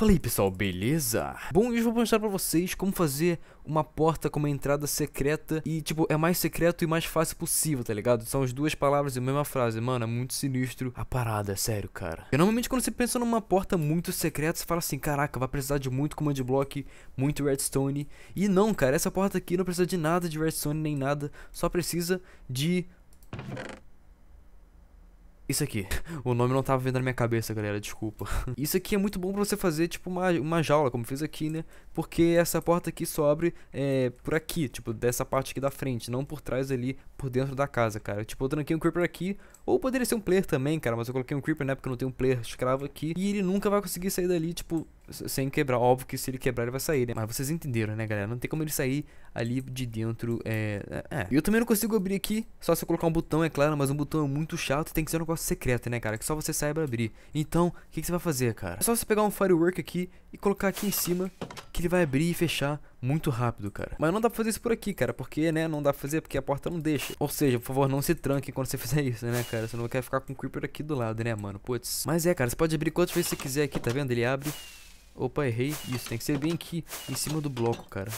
Fala aí pessoal, beleza? Bom, hoje eu vou mostrar pra vocês como fazer uma porta com uma entrada secreta e tipo, é mais secreto e mais fácil possível, tá ligado? São as duas palavras e a mesma frase, mano, é muito sinistro a parada, sério, cara. E normalmente quando você pensa numa porta muito secreta, você fala assim, caraca, vai precisar de muito command block, muito redstone, e não, cara, essa porta aqui não precisa de nada de redstone nem nada, só precisa de isso aqui. O nome não tava vendo na minha cabeça, galera, desculpa. Isso aqui é muito bom pra você fazer, tipo, uma, uma jaula, como eu fiz aqui, né? Porque essa porta aqui só abre é, por aqui, tipo, dessa parte aqui da frente, não por trás ali, por dentro da casa, cara. Tipo, eu tranquei um creeper aqui, ou poderia ser um player também, cara, mas eu coloquei um Creeper né, porque eu não tenho um player escravo aqui. E ele nunca vai conseguir sair dali, tipo, sem quebrar. Óbvio que se ele quebrar ele vai sair, né? Mas vocês entenderam, né, galera? Não tem como ele sair ali de dentro, é... é. é. Eu também não consigo abrir aqui, só se eu colocar um botão, é claro, mas um botão é muito chato e tem que ser um negócio secreto, né, cara? Que só você saiba abrir. Então, o que, que você vai fazer, cara? É só você pegar um firework aqui e colocar aqui em cima que ele vai abrir e fechar muito rápido, cara. Mas não dá pra fazer isso por aqui, cara, porque, né, não dá pra fazer porque a porta não deixa. Ou seja, por favor, não se tranque quando você fizer isso, né, cara? Você não quer ficar com o Creeper aqui do lado, né, mano? Putz. Mas é, cara, você pode abrir quantas vezes você quiser aqui, tá vendo? Ele abre. Opa, errei. Isso, tem que ser bem aqui, em cima do bloco, cara.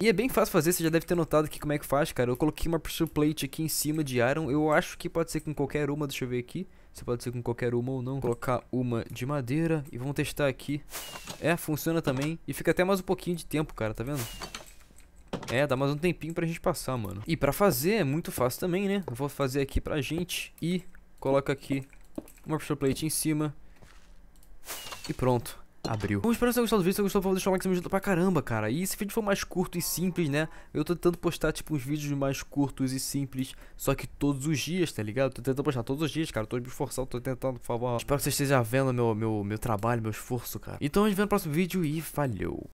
E é bem fácil fazer, você já deve ter notado aqui como é que faz, cara. Eu coloquei uma pressure plate aqui em cima de Iron. Eu acho que pode ser com qualquer uma, deixa eu ver aqui. Você pode ser com qualquer uma ou não. colocar uma de madeira e vamos testar aqui. É, funciona também. E fica até mais um pouquinho de tempo, cara, tá vendo? É, dá mais um tempinho pra gente passar, mano. E pra fazer é muito fácil também, né? Eu vou fazer aqui pra gente e coloca aqui uma pressure plate em cima. E pronto abril. Bom, espero que você gostou do vídeo. Se você gostou, por favor, deixa o like, se me ajuda pra caramba, cara. E esse vídeo foi mais curto e simples, né? Eu tô tentando postar, tipo, uns vídeos mais curtos e simples, só que todos os dias, tá ligado? Tô tentando postar todos os dias, cara. tô me esforçando, tô tentando, por favor. Espero que você esteja vendo meu, meu, meu trabalho, meu esforço, cara. Então, a gente vê no próximo vídeo e valeu!